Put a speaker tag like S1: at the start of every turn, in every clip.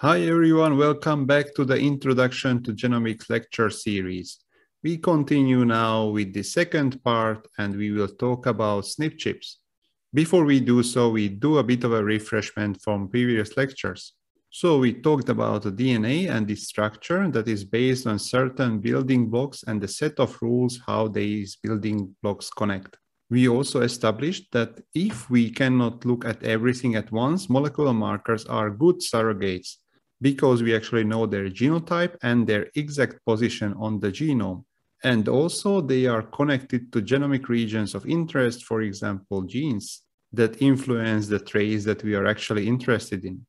S1: Hi everyone, welcome back to the Introduction to Genomics lecture series. We continue now with the second part and we will talk about SNP chips. Before we do so, we do a bit of a refreshment from previous lectures. So we talked about the DNA and the structure that is based on certain building blocks and the set of rules how these building blocks connect. We also established that if we cannot look at everything at once, molecular markers are good surrogates because we actually know their genotype and their exact position on the genome. And also, they are connected to genomic regions of interest, for example, genes that influence the traits that we are actually interested in.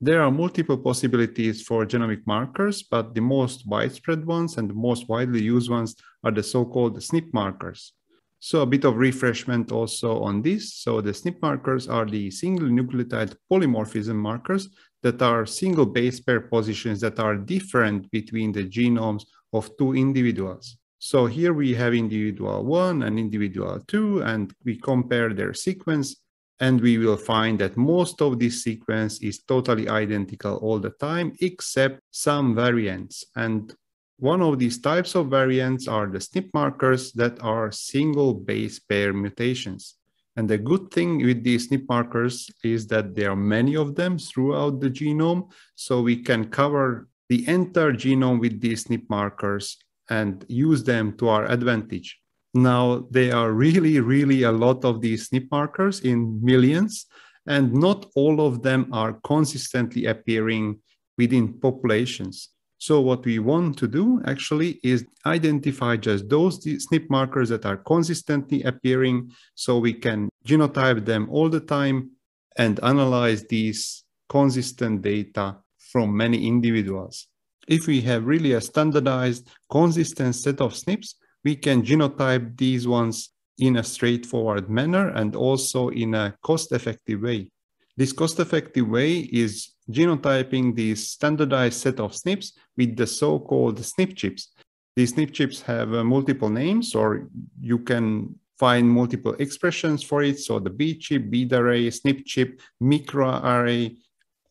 S1: There are multiple possibilities for genomic markers, but the most widespread ones and the most widely used ones are the so called SNP markers. So, a bit of refreshment also on this. So, the SNP markers are the single nucleotide polymorphism markers that are single base pair positions that are different between the genomes of two individuals. So here we have individual one and individual two, and we compare their sequence, and we will find that most of this sequence is totally identical all the time, except some variants. And one of these types of variants are the SNP markers that are single base pair mutations. And the good thing with these SNP markers is that there are many of them throughout the genome. So we can cover the entire genome with these SNP markers and use them to our advantage. Now, there are really, really a lot of these SNP markers in millions, and not all of them are consistently appearing within populations. So what we want to do actually is identify just those SNP markers that are consistently appearing so we can genotype them all the time and analyze these consistent data from many individuals. If we have really a standardized, consistent set of SNPs, we can genotype these ones in a straightforward manner and also in a cost effective way. This cost effective way is genotyping these standardized set of SNPs with the so-called SNP chips. These SNP chips have uh, multiple names, or you can find multiple expressions for it. So the B chip, bead array, SNP chip, microarray,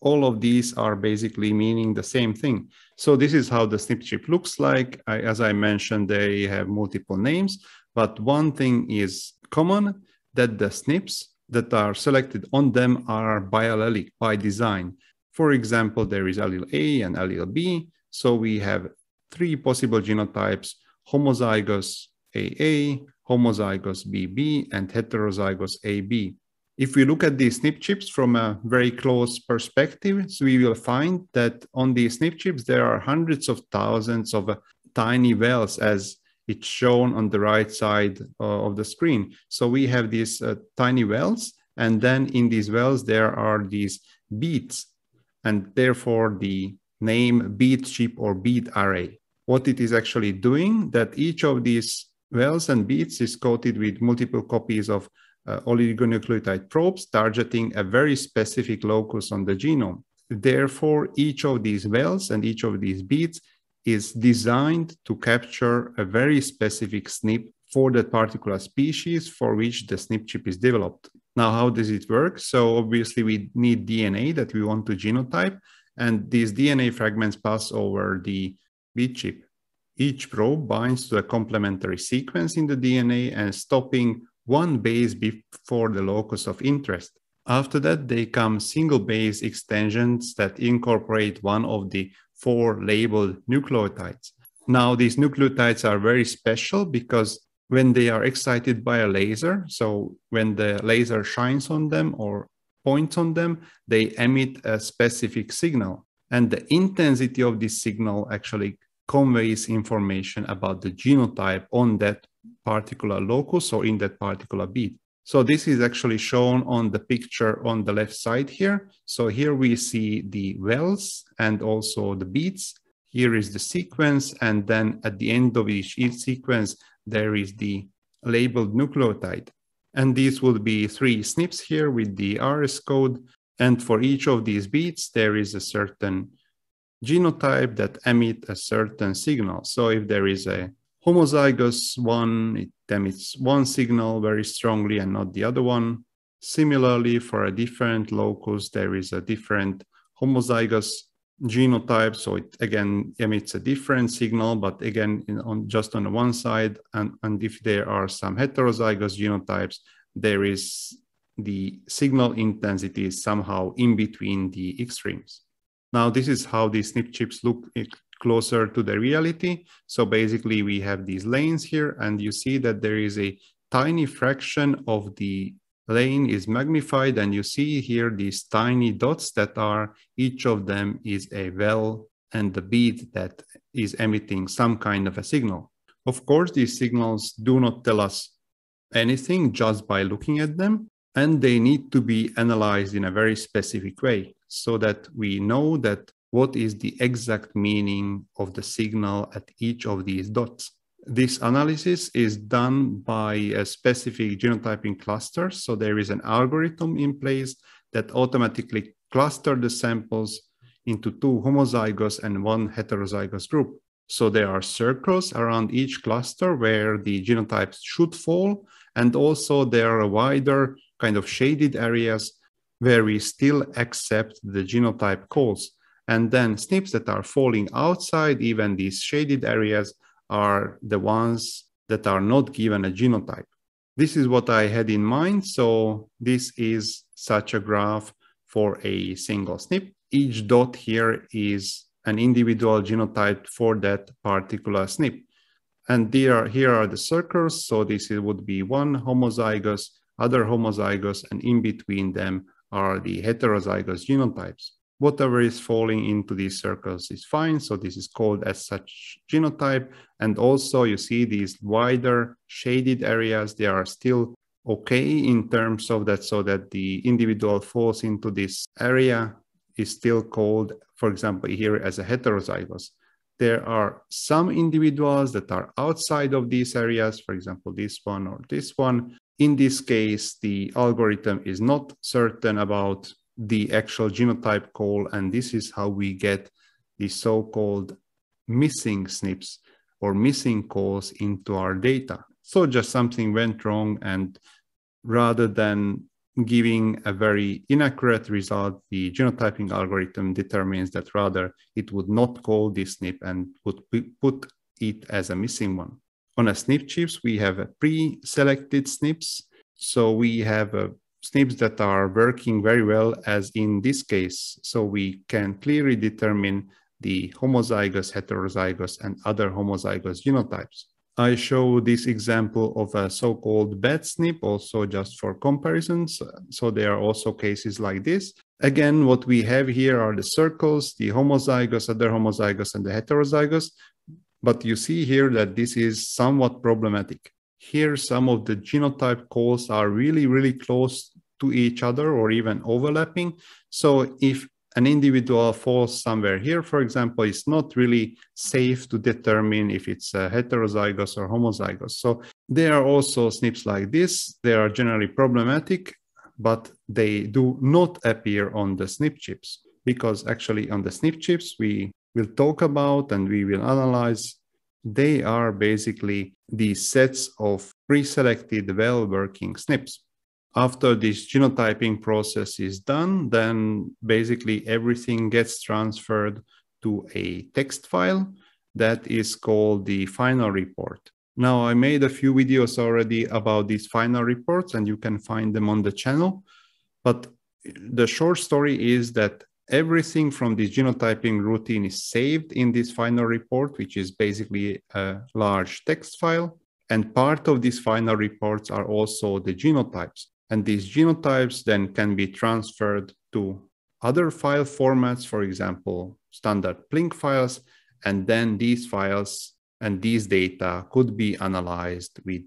S1: all of these are basically meaning the same thing. So this is how the SNP chip looks like. I, as I mentioned, they have multiple names, but one thing is common that the SNPs that are selected on them are biallelic by design. For example, there is allele A and allele B. So we have three possible genotypes, homozygous AA, homozygous BB, and heterozygous AB. If we look at these SNP chips from a very close perspective, so we will find that on these SNP chips, there are hundreds of thousands of tiny wells as it's shown on the right side uh, of the screen. So we have these uh, tiny wells, and then in these wells, there are these beads and therefore the name bead chip or bead array. What it is actually doing that each of these wells and beads is coated with multiple copies of uh, oligonucleotide probes targeting a very specific locus on the genome. Therefore, each of these wells and each of these beads is designed to capture a very specific SNP for that particular species for which the SNP chip is developed. Now, how does it work? So obviously we need DNA that we want to genotype, and these DNA fragments pass over the bead chip. Each probe binds to a complementary sequence in the DNA and stopping one base before the locus of interest. After that, they come single base extensions that incorporate one of the four labeled nucleotides. Now, these nucleotides are very special because when they are excited by a laser, so when the laser shines on them or points on them, they emit a specific signal. And the intensity of this signal actually conveys information about the genotype on that particular locus or in that particular bead. So this is actually shown on the picture on the left side here. So here we see the wells and also the beads. Here is the sequence. And then at the end of each sequence, there is the labeled nucleotide. And these would be three SNPs here with the RS code. And for each of these beats, there is a certain genotype that emit a certain signal. So if there is a homozygous one, it emits one signal very strongly and not the other one. Similarly, for a different locus, there is a different homozygous genotype. So it again emits a different signal, but again, in, on just on the one side. And, and if there are some heterozygous genotypes, there is the signal intensity is somehow in between the extremes. Now, this is how these SNP chips look eh, closer to the reality. So basically, we have these lanes here, and you see that there is a tiny fraction of the plane is magnified and you see here these tiny dots that are, each of them is a well and the bead that is emitting some kind of a signal. Of course, these signals do not tell us anything just by looking at them, and they need to be analyzed in a very specific way so that we know that what is the exact meaning of the signal at each of these dots this analysis is done by specific genotyping clusters. So there is an algorithm in place that automatically cluster the samples into two homozygous and one heterozygous group. So there are circles around each cluster where the genotypes should fall. And also there are wider kind of shaded areas where we still accept the genotype calls. And then SNPs that are falling outside even these shaded areas are the ones that are not given a genotype. This is what I had in mind. So this is such a graph for a single SNP. Each dot here is an individual genotype for that particular SNP. And here are the circles. So this would be one homozygous, other homozygous, and in between them are the heterozygous genotypes whatever is falling into these circles is fine. So this is called as such genotype. And also you see these wider shaded areas, they are still okay in terms of that, so that the individual falls into this area is still called, for example, here as a heterozygous. There are some individuals that are outside of these areas, for example, this one or this one. In this case, the algorithm is not certain about the actual genotype call, and this is how we get the so-called missing SNPs or missing calls into our data. So just something went wrong, and rather than giving a very inaccurate result, the genotyping algorithm determines that rather it would not call this SNP and would put it as a missing one. On a SNP chips, we have pre-selected SNPs. So we have a SNPs that are working very well, as in this case. So we can clearly determine the homozygous, heterozygous, and other homozygous genotypes. I show this example of a so-called bad SNP also just for comparisons. So there are also cases like this. Again, what we have here are the circles, the homozygous, other homozygous, and the heterozygous. But you see here that this is somewhat problematic here some of the genotype calls are really, really close to each other or even overlapping. So if an individual falls somewhere here, for example, it's not really safe to determine if it's heterozygous or homozygous. So there are also SNPs like this. They are generally problematic, but they do not appear on the SNP chips because actually on the SNP chips we will talk about and we will analyze, they are basically the sets of pre-selected well-working SNPs. After this genotyping process is done, then basically everything gets transferred to a text file that is called the final report. Now, I made a few videos already about these final reports and you can find them on the channel. But the short story is that everything from this genotyping routine is saved in this final report, which is basically a large text file. And part of these final reports are also the genotypes. And these genotypes then can be transferred to other file formats, for example, standard Plink files. And then these files and these data could be analyzed with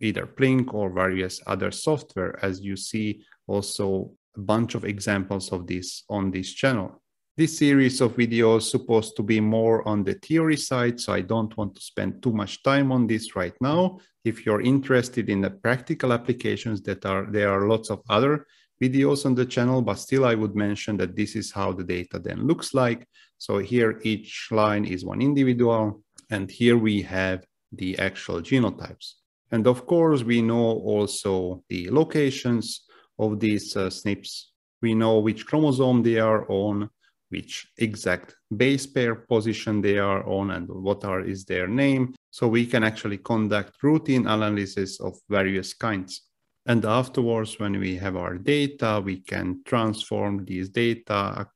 S1: either Plink or various other software, as you see also a bunch of examples of this on this channel. This series of videos supposed to be more on the theory side, so I don't want to spend too much time on this right now. If you're interested in the practical applications that are, there are lots of other videos on the channel, but still I would mention that this is how the data then looks like. So here each line is one individual, and here we have the actual genotypes. And of course, we know also the locations, of these uh, SNPs. We know which chromosome they are on, which exact base pair position they are on, and what are, is their name. So we can actually conduct routine analysis of various kinds. And afterwards, when we have our data, we can transform these data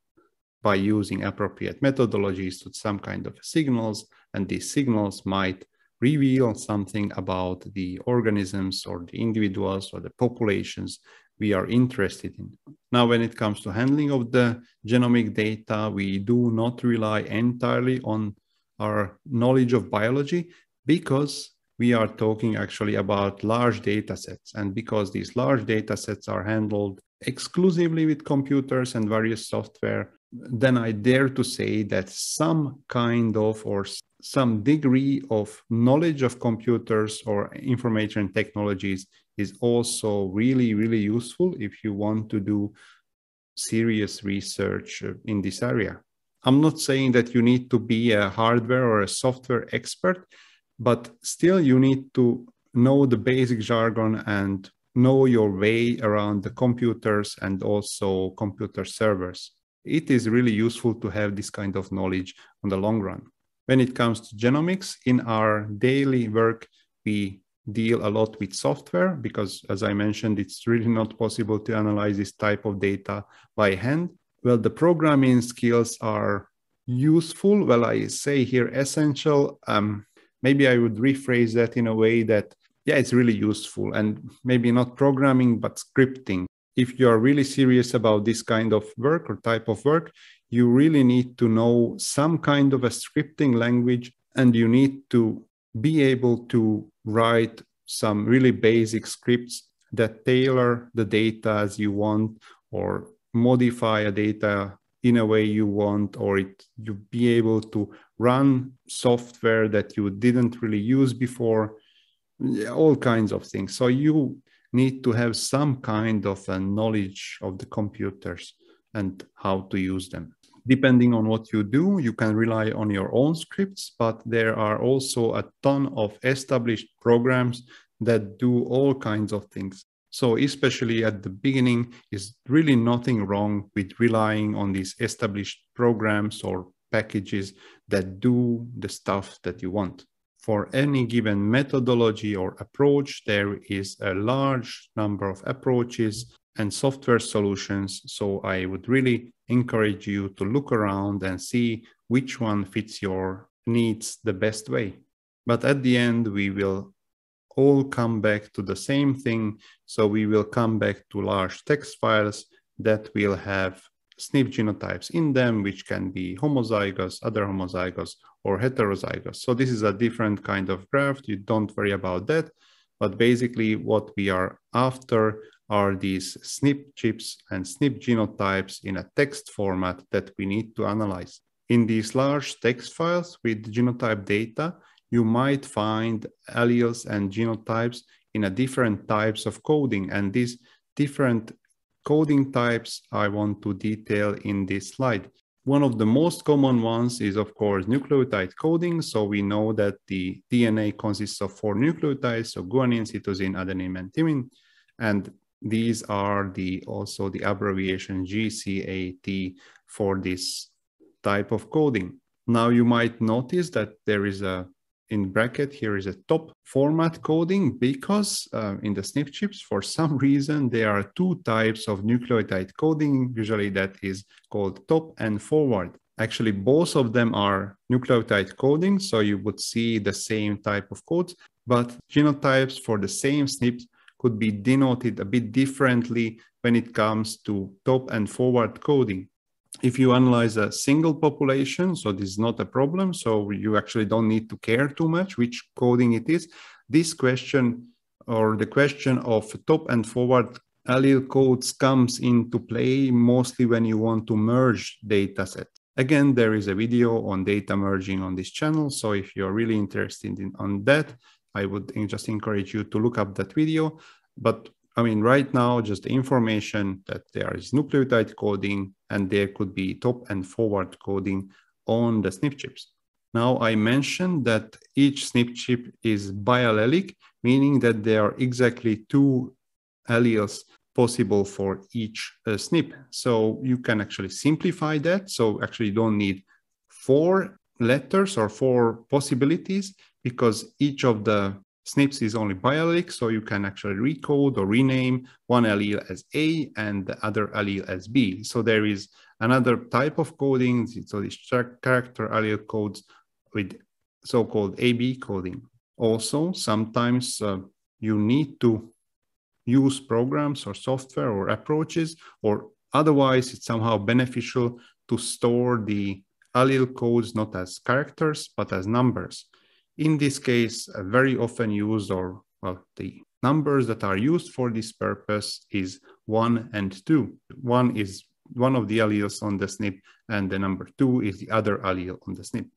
S1: by using appropriate methodologies to some kind of signals. And these signals might reveal something about the organisms or the individuals or the populations we are interested in. Now, when it comes to handling of the genomic data, we do not rely entirely on our knowledge of biology because we are talking actually about large data sets. And because these large data sets are handled exclusively with computers and various software, then I dare to say that some kind of or some degree of knowledge of computers or information technologies is also really, really useful if you want to do serious research in this area. I'm not saying that you need to be a hardware or a software expert, but still you need to know the basic jargon and know your way around the computers and also computer servers. It is really useful to have this kind of knowledge on the long run. When it comes to genomics, in our daily work, we deal a lot with software because, as I mentioned, it's really not possible to analyze this type of data by hand. Well, the programming skills are useful. Well, I say here essential. Um, maybe I would rephrase that in a way that, yeah, it's really useful and maybe not programming, but scripting if you are really serious about this kind of work or type of work, you really need to know some kind of a scripting language and you need to be able to write some really basic scripts that tailor the data as you want or modify a data in a way you want or it, you be able to run software that you didn't really use before all kinds of things so you need to have some kind of a knowledge of the computers and how to use them. Depending on what you do, you can rely on your own scripts, but there are also a ton of established programs that do all kinds of things. So especially at the beginning, is really nothing wrong with relying on these established programs or packages that do the stuff that you want for any given methodology or approach, there is a large number of approaches and software solutions. So I would really encourage you to look around and see which one fits your needs the best way. But at the end, we will all come back to the same thing. So we will come back to large text files that will have SNP genotypes in them, which can be homozygous, other homozygous, or heterozygous. So this is a different kind of graft. You don't worry about that. But basically what we are after are these SNP chips and SNP genotypes in a text format that we need to analyze. In these large text files with genotype data, you might find alleles and genotypes in a different types of coding. And these different coding types I want to detail in this slide. One of the most common ones is, of course, nucleotide coding. So we know that the DNA consists of four nucleotides, so guanine, cytosine, adenine, and thymine. And these are the also the abbreviation GCAT for this type of coding. Now you might notice that there is a in bracket here is a top format coding because uh, in the SNP chips, for some reason, there are two types of nucleotide coding, usually that is called top and forward. Actually, both of them are nucleotide coding, so you would see the same type of codes, but genotypes for the same SNPs could be denoted a bit differently when it comes to top and forward coding if you analyze a single population, so this is not a problem, so you actually don't need to care too much which coding it is. This question or the question of top and forward allele codes comes into play mostly when you want to merge data sets. Again, there is a video on data merging on this channel. So if you're really interested in on that, I would just encourage you to look up that video. But I mean, right now, just the information that there is nucleotide coding, and there could be top and forward coding on the SNP chips. Now I mentioned that each SNP chip is biallelic, meaning that there are exactly two alleles possible for each uh, SNP. So you can actually simplify that. So actually you don't need four letters or four possibilities because each of the SNPs is only biallelic, so you can actually recode or rename one allele as A and the other allele as B. So there is another type of coding, so these character allele codes with so-called AB coding. Also, sometimes uh, you need to use programs or software or approaches, or otherwise it's somehow beneficial to store the allele codes not as characters, but as numbers. In this case, very often used or well, the numbers that are used for this purpose is one and two. One is one of the alleles on the SNP and the number two is the other allele on the SNP.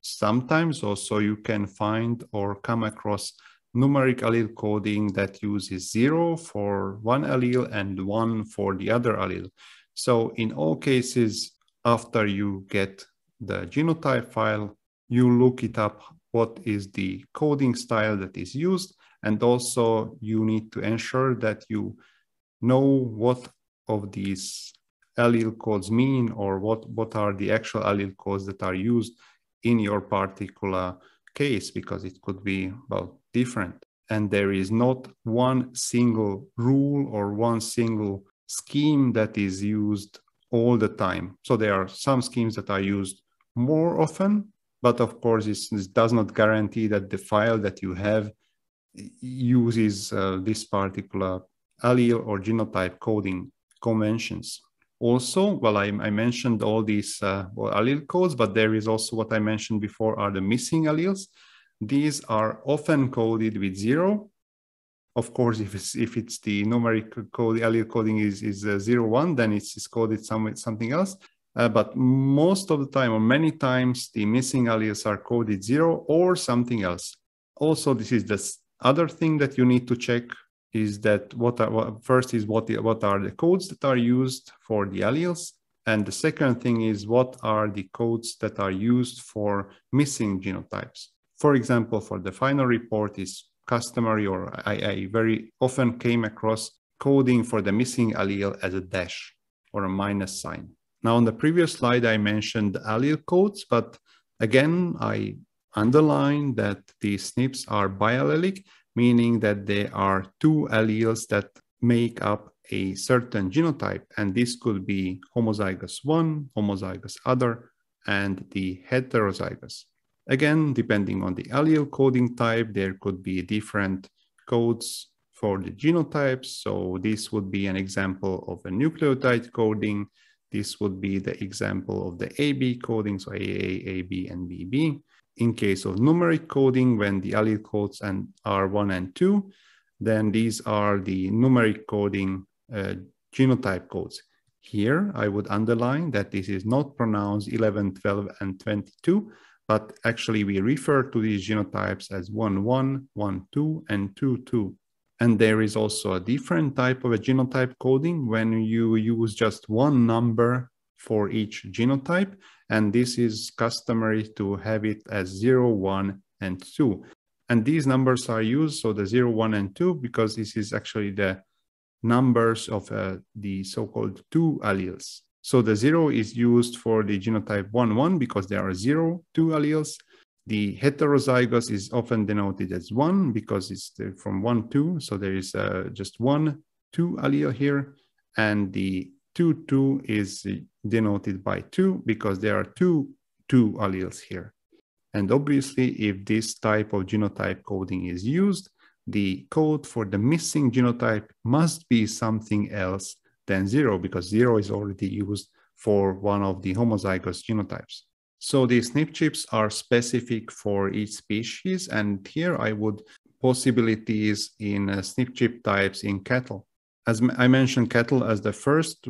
S1: Sometimes also you can find or come across numeric allele coding that uses zero for one allele and one for the other allele. So in all cases, after you get the genotype file, you look it up what is the coding style that is used. And also you need to ensure that you know what of these allele codes mean or what, what are the actual allele codes that are used in your particular case, because it could be, well, different. And there is not one single rule or one single scheme that is used all the time. So there are some schemes that are used more often but of course, this does not guarantee that the file that you have uses uh, this particular allele or genotype coding conventions. Also, well, I, I mentioned all these uh, well, allele codes, but there is also what I mentioned before are the missing alleles. These are often coded with zero. Of course, if it's, if it's the numeric code, allele coding is, is uh, zero, one, then it's, it's coded some, something else. Uh, but most of the time or many times the missing alleles are coded zero or something else. Also, this is the other thing that you need to check is that what are what, first is what the, what are the codes that are used for the alleles and the second thing is what are the codes that are used for missing genotypes. For example, for the final report is customary or I, I very often came across coding for the missing allele as a dash or a minus sign. Now, on the previous slide, I mentioned allele codes, but again, I underline that these SNPs are biallelic, meaning that there are two alleles that make up a certain genotype, and this could be homozygous one, homozygous other, and the heterozygous. Again, depending on the allele coding type, there could be different codes for the genotypes. So this would be an example of a nucleotide coding this would be the example of the AB coding, so AA, AB, and BB. In case of numeric coding, when the allele codes and are 1 and 2, then these are the numeric coding uh, genotype codes. Here, I would underline that this is not pronounced 11, 12, and 22, but actually we refer to these genotypes as 1, 1, 1, 2, and 2, 2. And there is also a different type of a genotype coding when you use just one number for each genotype. And this is customary to have it as 0, 1, and 2. And these numbers are used, so the 0, 1, and 2, because this is actually the numbers of uh, the so-called two alleles. So the 0 is used for the genotype 1, 1, because there are 0, 2 alleles. The heterozygous is often denoted as one because it's from one, two. So there is uh, just one, two allele here. And the two, two is denoted by two because there are two, two alleles here. And obviously, if this type of genotype coding is used, the code for the missing genotype must be something else than zero because zero is already used for one of the homozygous genotypes. So the SNP chips are specific for each species. And here I would possibilities in uh, SNP chip types in cattle. As I mentioned cattle as the first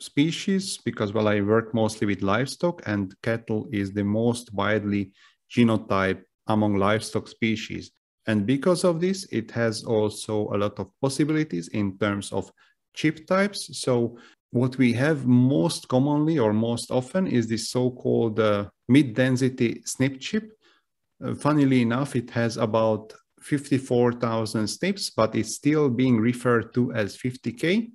S1: species because well I work mostly with livestock and cattle is the most widely genotype among livestock species. And because of this, it has also a lot of possibilities in terms of chip types. So what we have most commonly or most often is this so-called uh, mid-density SNP chip. Uh, funnily enough, it has about 54,000 SNPs, but it's still being referred to as 50K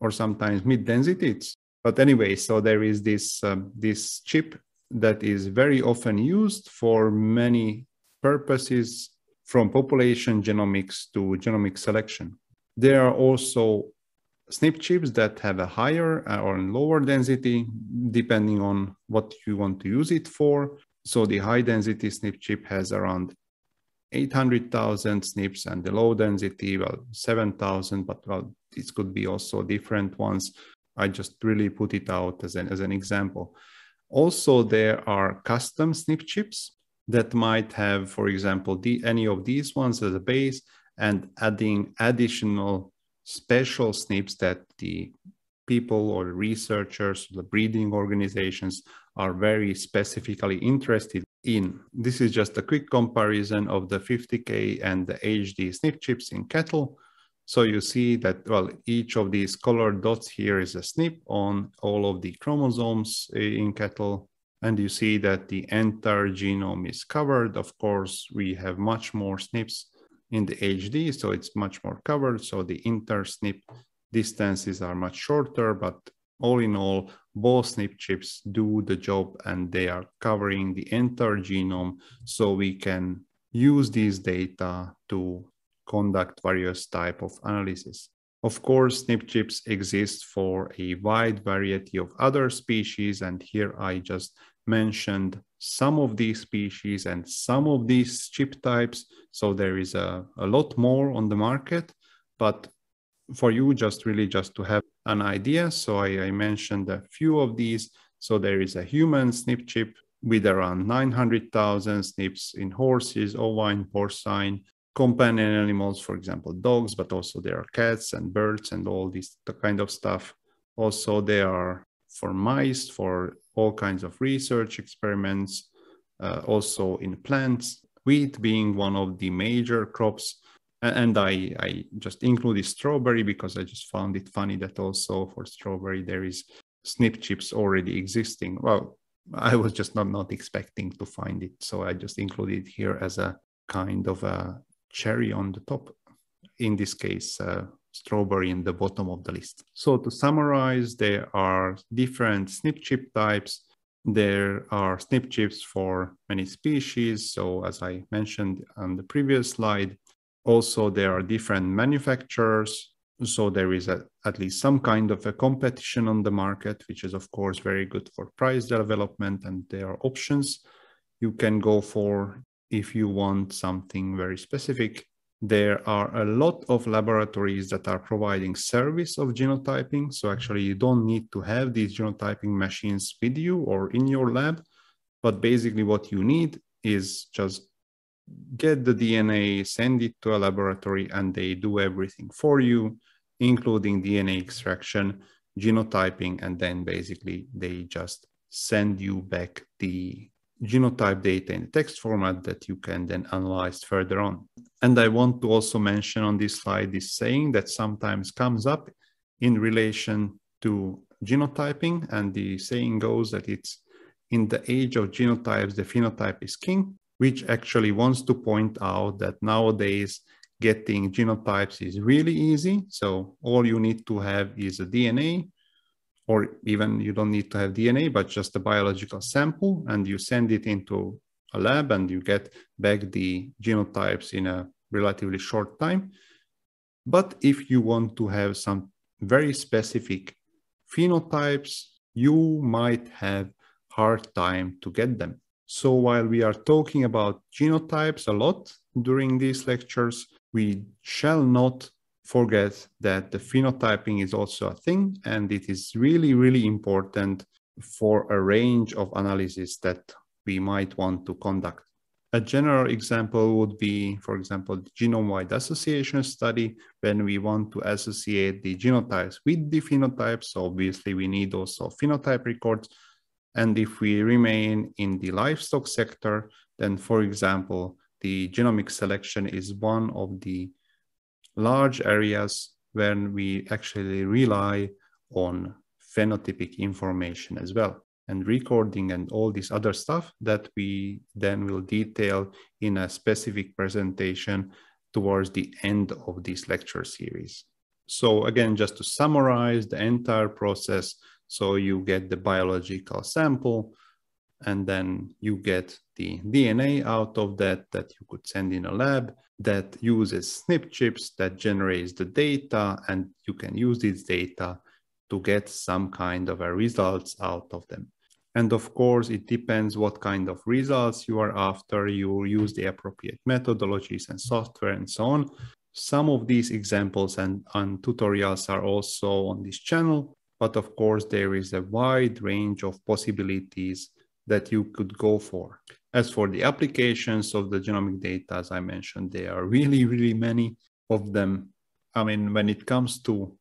S1: or sometimes mid-density. But anyway, so there is this, um, this chip that is very often used for many purposes from population genomics to genomic selection. There are also SNP chips that have a higher uh, or lower density, depending on what you want to use it for. So the high density SNP chip has around 800,000 SNPs and the low density, well, 7,000, but well, this could be also different ones. I just really put it out as an, as an example. Also, there are custom SNP chips that might have, for example, the, any of these ones as a base and adding additional special SNPs that the people or researchers, the breeding organizations are very specifically interested in. This is just a quick comparison of the 50K and the HD SNP chips in cattle. So you see that, well, each of these colored dots here is a SNP on all of the chromosomes eh, in cattle. And you see that the entire genome is covered. Of course, we have much more SNPs in the HD, so it's much more covered. So the inter-SNP distances are much shorter, but all in all, both SNP chips do the job and they are covering the entire genome. So we can use these data to conduct various type of analysis. Of course, SNP chips exist for a wide variety of other species, and here I just mentioned some of these species and some of these chip types. So there is a, a lot more on the market, but for you, just really just to have an idea. So I, I mentioned a few of these. So there is a human SNP chip with around 900,000 SNPs in horses, ovine, porcine, companion animals, for example, dogs, but also there are cats and birds and all this kind of stuff. Also, there are for mice, for all kinds of research experiments, uh, also in plants, wheat being one of the major crops. And I, I just included strawberry because I just found it funny that also for strawberry there is snip chips already existing. Well, I was just not, not expecting to find it. So I just included here as a kind of a cherry on the top. In this case, uh, strawberry in the bottom of the list. So to summarize, there are different SNP chip types. There are SNP chips for many species. So as I mentioned on the previous slide, also there are different manufacturers. So there is a, at least some kind of a competition on the market, which is of course very good for price development. And there are options you can go for if you want something very specific there are a lot of laboratories that are providing service of genotyping. So actually you don't need to have these genotyping machines with you or in your lab, but basically what you need is just get the DNA, send it to a laboratory and they do everything for you, including DNA extraction, genotyping, and then basically they just send you back the genotype data in text format that you can then analyze further on. And I want to also mention on this slide this saying that sometimes comes up in relation to genotyping. And the saying goes that it's in the age of genotypes, the phenotype is king, which actually wants to point out that nowadays getting genotypes is really easy. So all you need to have is a DNA or even you don't need to have DNA, but just a biological sample, and you send it into a lab and you get back the genotypes in a relatively short time. But if you want to have some very specific phenotypes, you might have hard time to get them. So while we are talking about genotypes a lot during these lectures, we shall not forget that the phenotyping is also a thing and it is really, really important for a range of analyses that we might want to conduct. A general example would be, for example, the genome-wide association study, when we want to associate the genotypes with the phenotypes. Obviously, we need also phenotype records. And if we remain in the livestock sector, then for example, the genomic selection is one of the large areas when we actually rely on phenotypic information as well and recording and all this other stuff that we then will detail in a specific presentation towards the end of this lecture series. So again, just to summarize the entire process, so you get the biological sample, and then you get the DNA out of that that you could send in a lab that uses SNP chips that generates the data and you can use this data to get some kind of a results out of them. And of course, it depends what kind of results you are after. You use the appropriate methodologies and software and so on. Some of these examples and, and tutorials are also on this channel, but of course, there is a wide range of possibilities that you could go for. As for the applications of the genomic data, as I mentioned, there are really, really many of them. I mean, when it comes to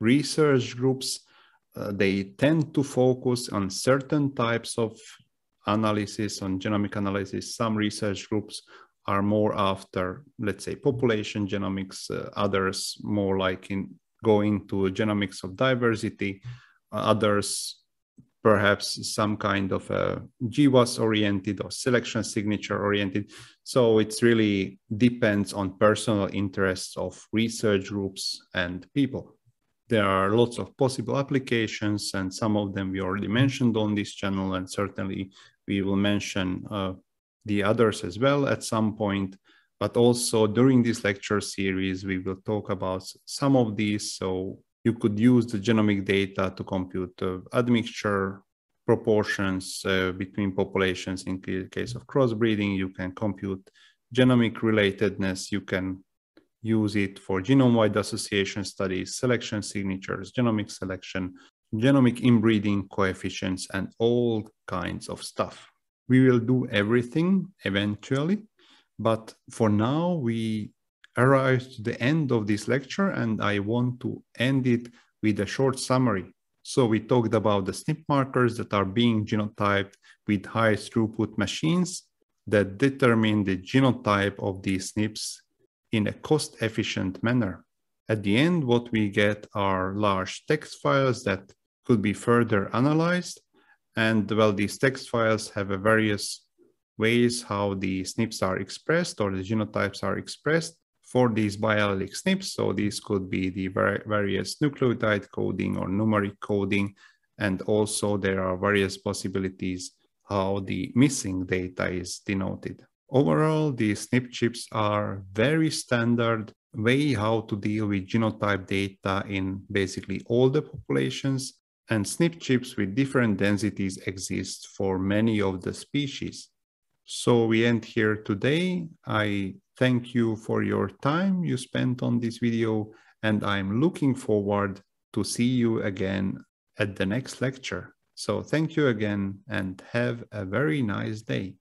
S1: research groups, uh, they tend to focus on certain types of analysis, on genomic analysis. Some research groups are more after, let's say, population genomics, uh, others more like in going to genomics of diversity, uh, others perhaps some kind of a GWAS oriented or selection signature oriented. So it really depends on personal interests of research groups and people. There are lots of possible applications and some of them we already mentioned on this channel and certainly we will mention uh, the others as well at some point. But also during this lecture series, we will talk about some of these. So you could use the genomic data to compute uh, admixture proportions uh, between populations in case of crossbreeding. You can compute genomic relatedness. You can use it for genome-wide association studies, selection signatures, genomic selection, genomic inbreeding coefficients, and all kinds of stuff. We will do everything eventually, but for now, we arrived to the end of this lecture and I want to end it with a short summary. So we talked about the SNP markers that are being genotyped with high throughput machines that determine the genotype of these SNPs in a cost efficient manner. At the end, what we get are large text files that could be further analyzed. And well, these text files have a various ways how the SNPs are expressed or the genotypes are expressed for these biallelic SNPs. So these could be the various nucleotide coding or numeric coding. And also there are various possibilities how the missing data is denoted. Overall, the SNP chips are very standard way how to deal with genotype data in basically all the populations. And SNP chips with different densities exist for many of the species. So we end here today. I Thank you for your time you spent on this video, and I'm looking forward to see you again at the next lecture. So thank you again and have a very nice day.